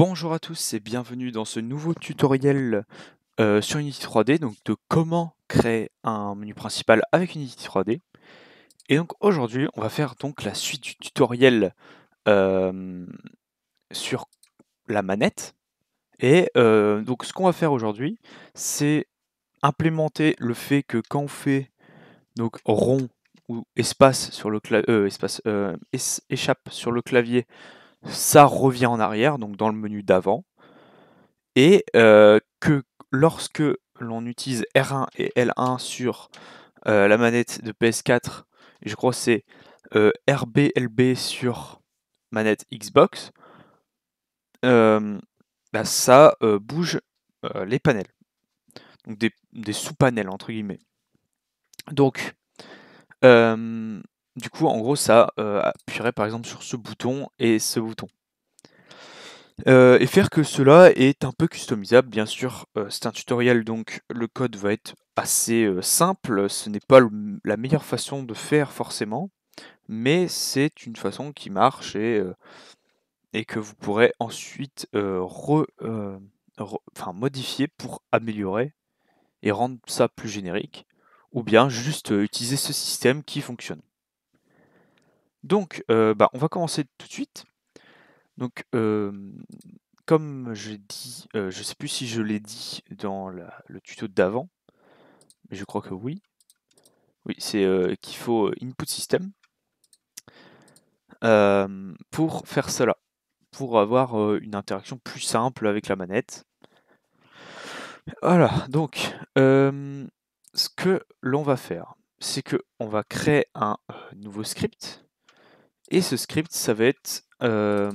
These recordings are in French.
Bonjour à tous et bienvenue dans ce nouveau tutoriel euh, sur Unity 3D, donc de comment créer un menu principal avec Unity 3D. Et donc aujourd'hui, on va faire donc la suite du tutoriel euh, sur la manette. Et euh, donc ce qu'on va faire aujourd'hui, c'est implémenter le fait que quand on fait donc rond ou espace sur le espace échappe sur le clavier ça revient en arrière, donc dans le menu d'avant, et euh, que lorsque l'on utilise R1 et L1 sur euh, la manette de PS4, je crois que c'est euh, RBLB sur manette Xbox, bah, ça bouge les panels, donc des, sous-panels entre guillemets. Donc, du coup, en gros, ça euh, appuierait par exemple sur ce bouton et ce bouton. Euh, et faire que cela est un peu customisable, bien sûr, euh, c'est un tutoriel donc le code va être assez simple, ce n'est pas la meilleure façon de faire forcément, mais c'est une façon qui marche et, que vous pourrez ensuite modifier pour améliorer et rendre ça plus générique, ou bien juste utiliser ce système qui fonctionne. Donc, euh, bah, on va commencer tout de suite. Donc, euh, comme je dit, euh, je sais plus si je l'ai dit dans le tuto d'avant, mais je crois que oui. Oui, c'est qu'il faut input system pour faire cela, pour avoir une interaction plus simple avec la manette. Voilà, donc ce que l'on va faire, c'est qu'on va créer un nouveau script et ce script, ça va être... Euh,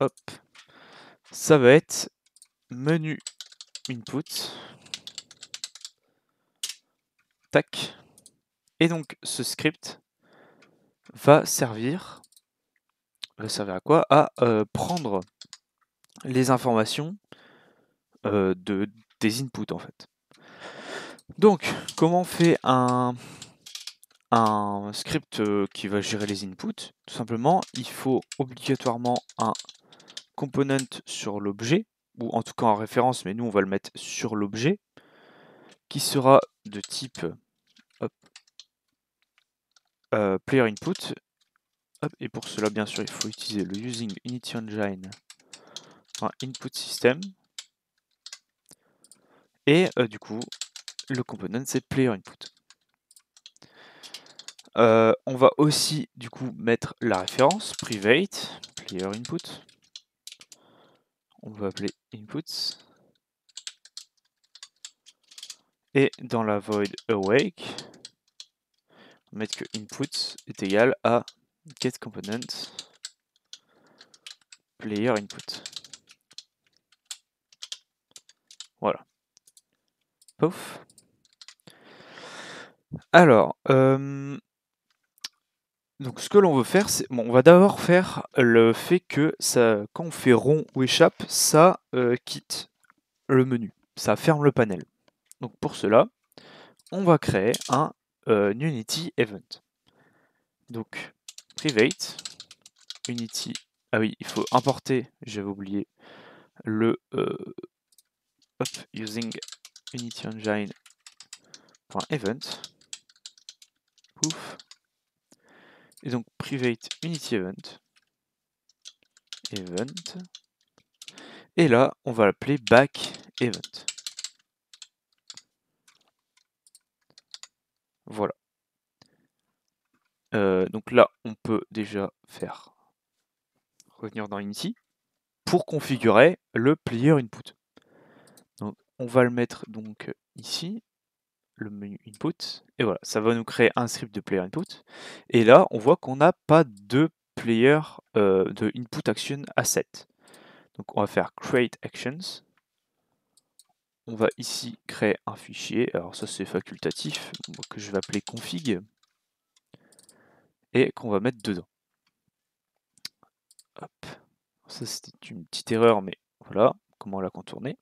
hop. Ça va être menu input. Tac. Et donc ce script va servir, va servir à quoi À euh, prendre les informations euh, de, des inputs en fait. Donc comment on fait un, un script qui va gérer les inputs. Tout simplement, il faut obligatoirement un component sur l'objet, ou en tout cas en référence, mais nous on va le mettre sur l'objet, qui sera de type hop, euh, player input. et pour cela, bien sûr, il faut utiliser le using unity input system. Et euh, du coup, le component c'est player input. Euh, on va aussi du coup mettre la référence private player input. On va appeler inputs. Et dans la void awake, on va mettre que input est égal à get component player input. Voilà. Pouf. Alors, euh, donc ce que l'on veut faire, c'est bon, on va d'abord faire le fait que ça, quand on fait rond ou échappe, ça euh, quitte le menu, ça ferme le panel. Donc pour cela, on va créer un euh, Unity Event. Donc private Unity. Ah oui, il faut importer. J'avais oublié le euh, using Unity Engine event. Pouf et donc private Unity Event. Event. Et là, on va l'appeler back event. Voilà. Euh, donc là, on peut déjà faire revenir dans Unity pour configurer le player input. Donc, on va le mettre donc ici le menu input, et voilà, ça va nous créer un script de player input. Et là, on voit qu'on n'a pas de player euh, de input action asset. Donc on va faire create actions. On va ici créer un fichier, alors ça c'est facultatif, que je vais appeler config, et qu'on va mettre dedans. Ça c'était une petite erreur, mais voilà comment la contourner.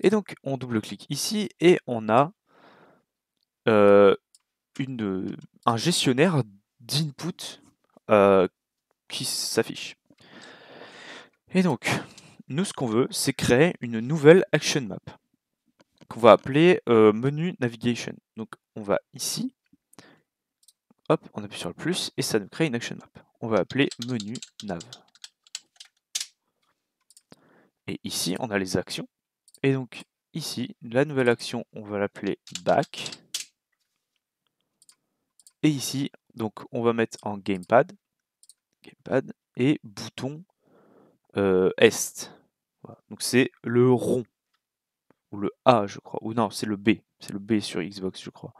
Et donc on double-clique ici et on a euh, une, un gestionnaire d'input euh, qui s'affiche. Et donc, nous ce qu'on veut, c'est créer une nouvelle action map qu'on va appeler euh, menu navigation. Donc on va ici, hop, on appuie sur le plus et ça nous crée une action map. On va appeler menu nav. Et ici, on a les actions. Et donc ici, la nouvelle action, on va l'appeler back. Et ici, donc on va mettre en gamepad, gamepad et bouton euh, est. Donc c'est le rond ou le A, je crois. Ou non, c'est le B. C'est le B sur Xbox, je crois.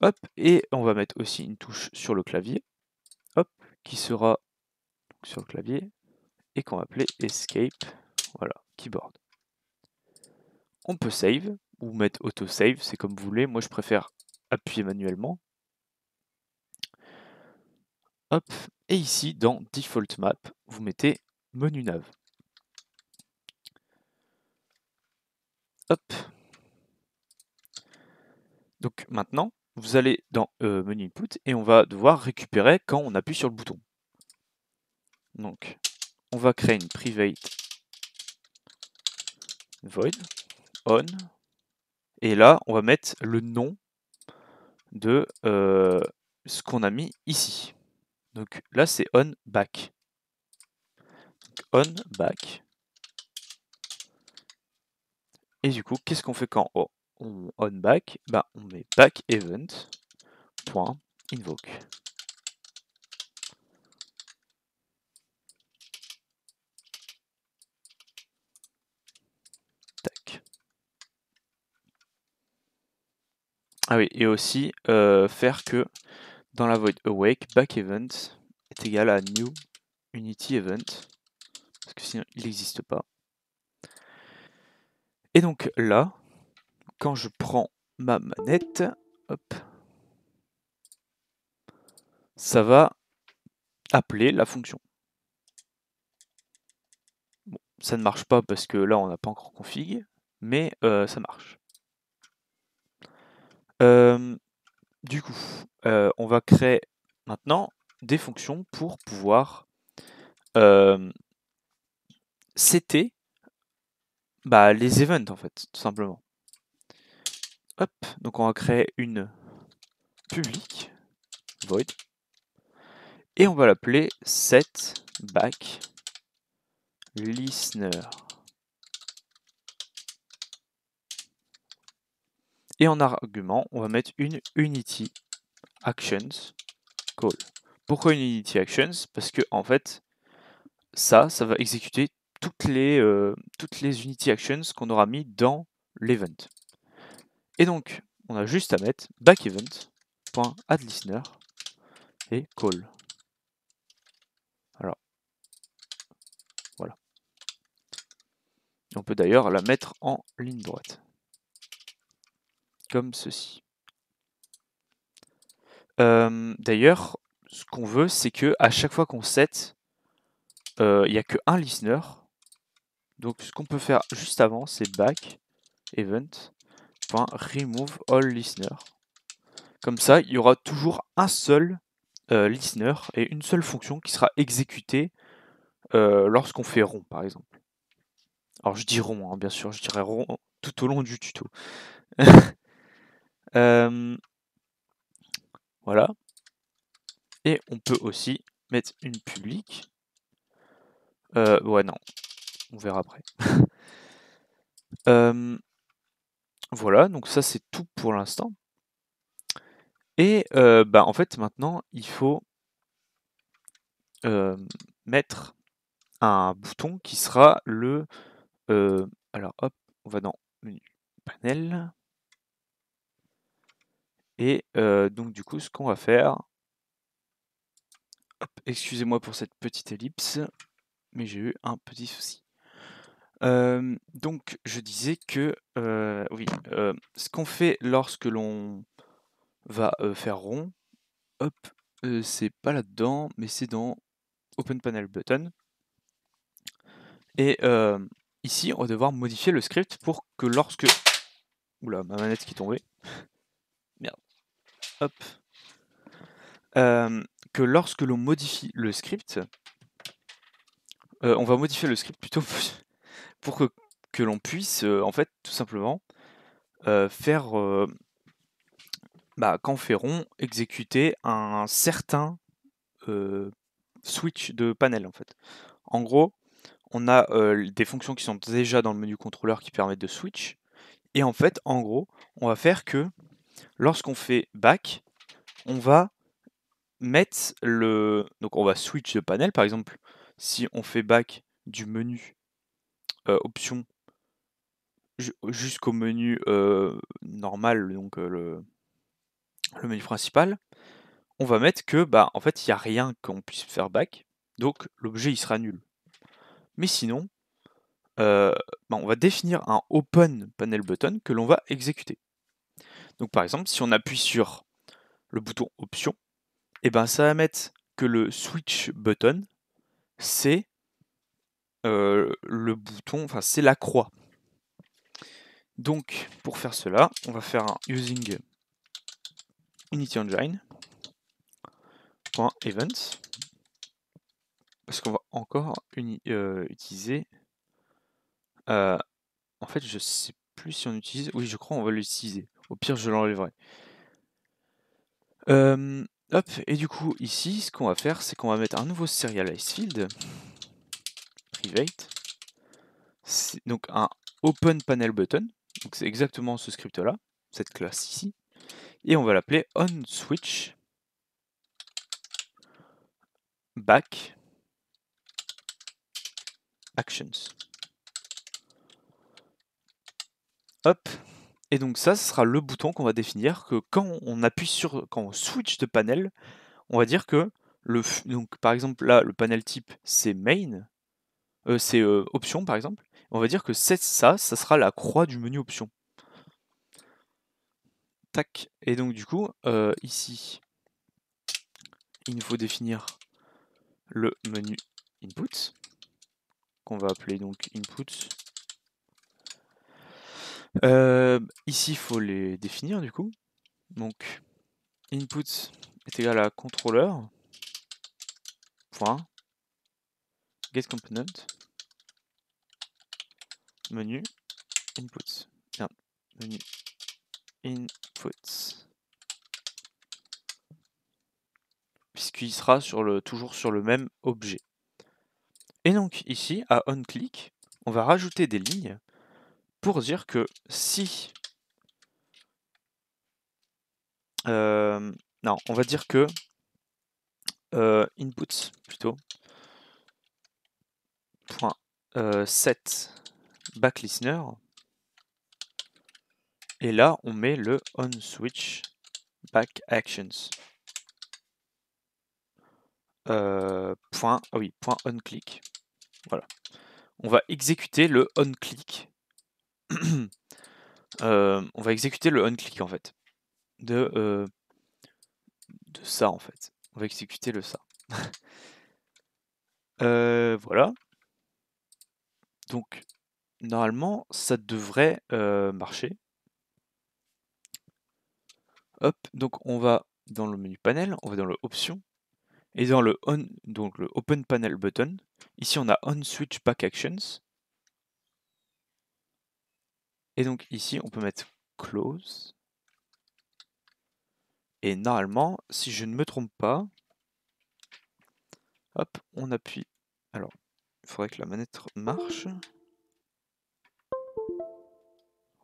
Hop, et on va mettre aussi une touche sur le clavier. Hop, qui sera sur le clavier et qu'on va appeler escape. Voilà, keyboard. On peut save ou mettre auto save, c'est comme vous voulez. Moi, je préfère appuyer manuellement et ici dans Default Map, vous mettez menu nav. Hop. Donc maintenant, vous allez dans euh, menu input et on va devoir récupérer quand on appuie sur le bouton. Donc, on va créer une private void on et là, on va mettre le nom de euh, ce qu'on a mis ici. Donc là, c'est on back. on back. Et du coup, qu'est-ce qu'on fait quand on on back bah, On met back event.invoke. Tac. Ah oui, et aussi euh, faire que dans la void awake, back event est égal à new unity event, parce que sinon il n'existe pas. Et donc là, quand je prends ma manette, hop, ça va appeler la fonction. Bon, ça ne marche pas parce que là on n'a pas encore config, mais euh, ça marche. Euh, du coup, euh, on va créer maintenant des fonctions pour pouvoir euh, setter bah, les events en fait, tout simplement. Hop, donc on va créer une public void et on va l'appeler set listener. Et en argument, on va mettre une Unity Actions Call. Pourquoi une Unity Actions Parce que en fait, ça, ça va exécuter toutes les, euh, toutes les Unity Actions qu'on aura mis dans l'event. Et donc, on a juste à mettre back et call. Alors, voilà. on peut d'ailleurs la mettre en ligne droite comme ceci. Euh, d'ailleurs, ce qu'on veut, c'est que à chaque fois qu'on set, euh, il n'y a que un listener. Donc ce qu'on peut faire juste avant, c'est back event remove all listener. Comme ça, il y aura toujours un seul euh, listener et une seule fonction qui sera exécutée lorsqu'on fait rond, par exemple. Alors je dis rond, hein, bien sûr, je dirais rond tout au long du tuto. Euh, voilà. Et on peut aussi mettre une publique. Euh, ouais, non. On verra après. Euh, voilà, donc ça c'est tout pour l'instant. Et bah, en fait maintenant il faut mettre un bouton qui sera le... alors hop, on va dans menu panel. Et donc du coup, ce qu'on va faire, excusez-moi pour cette petite ellipse, mais j'ai eu un petit souci. donc je disais que oui, ce qu'on fait lorsque l'on va faire rond, hop, c'est pas là-dedans, mais c'est dans Open Panel Button. Et ici, on va devoir modifier le script pour que lorsque... Oula, ma manette qui est tombée. Merde que lorsque l'on modifie le script, on va modifier le script plutôt pour que, l'on puisse, en fait, tout simplement, faire, bah, quand rond exécuter un certain switch de panel, en fait. En gros, on a des fonctions qui sont déjà dans le menu contrôleur qui permettent de switch, et en fait, en gros, on va faire que lorsqu'on fait back, on va mettre le... Donc on va switch de panel, par exemple, si on fait back du menu euh, option jusqu'au menu euh, normal, donc euh, le, le, menu principal, on va mettre que, bah, en fait, il n'y a rien qu'on puisse faire back, donc l'objet, il sera nul. Mais sinon, bah, on va définir un open panel button que l'on va exécuter. Donc par exemple, si on appuie sur le bouton Option, et eh ben ça va mettre que le switch button, c'est euh, le bouton, enfin c'est la croix. Donc pour faire cela, on va faire un using Unity parce qu'on va encore euh, utiliser. Euh, en fait, je sais plus si on utilise. Oui, je crois on va l'utiliser. Au pire, je l'enlèverai. et du coup, ici, ce qu'on va faire, c'est qu'on va mettre un nouveau serial field. Private. Donc un open panel button. Donc c'est exactement ce script là, cette classe ici. Et on va l'appeler on switch back actions. Hop, et donc ça, ce sera le bouton qu'on va définir que quand on appuie sur, quand on switch de panel, on va dire que le, donc par exemple là, le panel type c'est main, euh, c'est euh, option par exemple. On va dire que c'est ça, ça sera la croix du menu option. Tac. Et donc du coup, euh, ici, il nous faut définir le menu input qu'on va appeler donc input euh, ici, il faut les définir du coup. Donc, input est égal à controller. Point. Get component. Menu. Inputs. Menu. Inputs. Puisqu'il sera sur le, toujours sur le même objet. Et donc ici, à onClick, on va rajouter des lignes pour dire que si... Euh, non, on va dire que input euh, inputs plutôt point euh, set back listener et là on met le on switch back actions point ah oui point on click voilà on va exécuter le on click Euh, on va exécuter le onClick en fait. De, euh, de ça en fait. On va exécuter le ça. Euh, voilà. Donc normalement ça devrait marcher. Hop, donc on va dans le menu panel, on va dans le option et dans le on, donc le open panel button, ici on a on switch back actions et donc ici, on peut mettre close. Et normalement, si je ne me trompe pas, hop, on appuie. Alors, il faudrait que la manette marche.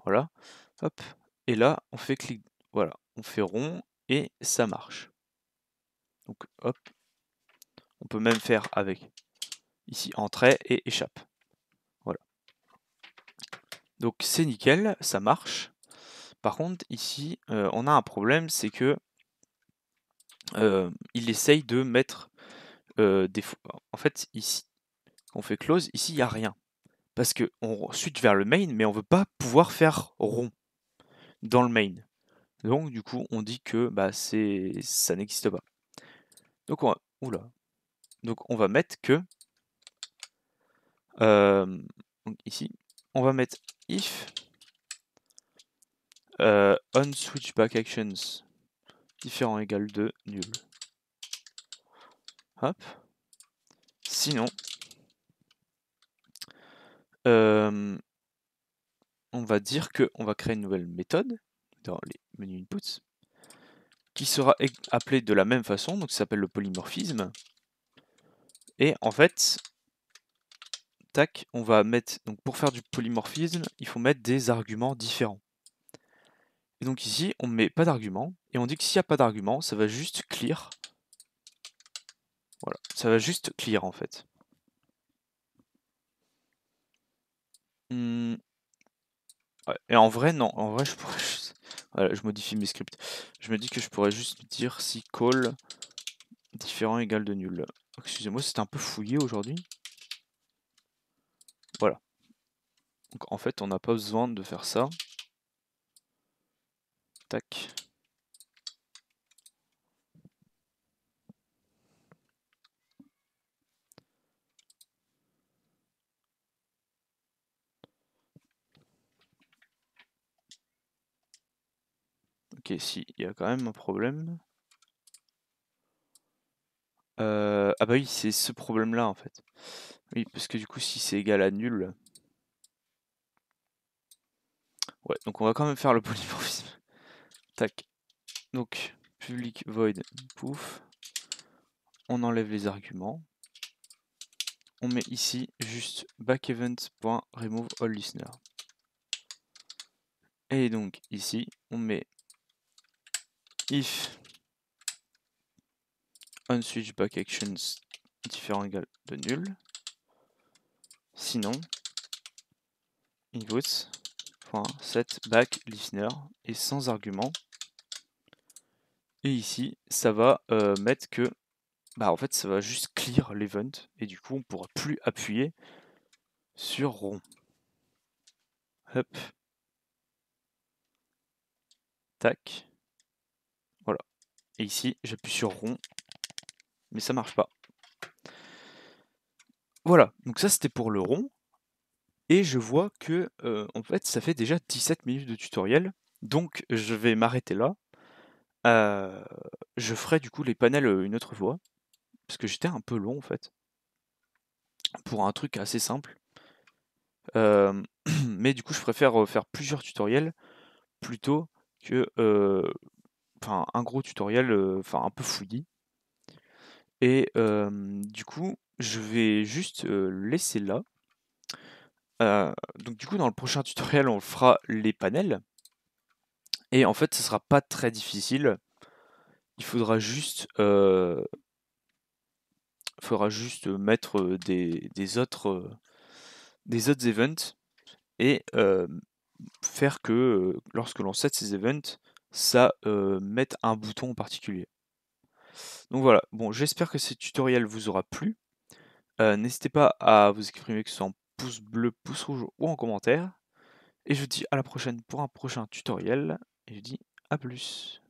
Voilà. Hop. Et là, on fait clic. Voilà. On fait rond et ça marche. Donc, hop. On peut même faire avec ici entrée et échappe. Donc c'est nickel, ça marche. Par contre, ici, euh, on a un problème, c'est que euh, il essaye de mettre euh, des des... En fait, ici, on fait close, ici, il n'y a rien. Parce que on vers le main, mais on ne veut pas pouvoir faire rond dans le main. Donc, du coup, on dit que bah, ça n'existe pas. Donc on, va... Donc, on va mettre que... Donc, ici, on va mettre if euh, on back actions différent égal de nul. Hop. Sinon, euh, on va dire que on va créer une nouvelle méthode dans les menus inputs qui sera appelée de la même façon, donc ça s'appelle le polymorphisme. Et en fait, on va mettre, donc pour faire du polymorphisme, il faut mettre des arguments différents. Et donc ici, on met pas d'argument, et on dit que s'il n'y a pas d'argument, ça va juste clear. Voilà, ça va juste clear en fait. Mmh. Et en vrai, non, en vrai, je pourrais juste... Voilà, je modifie mes scripts. Je me dis que je pourrais juste dire si call différent égal de nul. Excusez-moi, c'était un peu fouillé aujourd'hui. Voilà. Donc en fait, on n'a pas besoin de faire ça. Tac. Ok, si, il y a quand même un problème ah bah oui, c'est ce problème-là, en fait. Oui, parce que du coup, si c'est égal à nul Ouais, donc on va quand même faire le polymorphisme. Tac. Donc, public void pouf. On enlève les arguments. On met ici juste backEvent.removeAllListener. Et donc ici, on met if un switch back actions différent égal de nul. Sinon, inputs back listener et sans argument. Et ici, ça va euh, mettre que, bah en fait, ça va juste clear l'event et du coup, on pourra plus appuyer sur rond. Hop. Tac. Voilà. Et ici, j'appuie sur rond mais ça marche pas. Voilà, donc ça c'était pour le rond. Et je vois que euh, en fait ça fait déjà 17 minutes de tutoriel. Donc je vais m'arrêter là. Euh, je ferai du coup les panels euh, une autre fois. Parce que j'étais un peu long en fait. Pour un truc assez simple. mais du coup je préfère faire plusieurs tutoriels plutôt que enfin un gros tutoriel enfin un peu fouillis. Et du coup, je vais juste laisser là. donc du coup, dans le prochain tutoriel, on fera les panels. Et en fait, ce sera pas très difficile. Il faudra juste, juste mettre des, autres, des autres events et faire que lorsque l'on set ces events, ça mette un bouton en particulier. Donc voilà, bon, j'espère que ce tutoriel vous aura plu. Euh, n'hésitez pas à vous exprimer que ce soit en pouce bleu, pouce rouge ou en commentaire. Et je vous dis à la prochaine pour un prochain tutoriel. Et je dis à plus.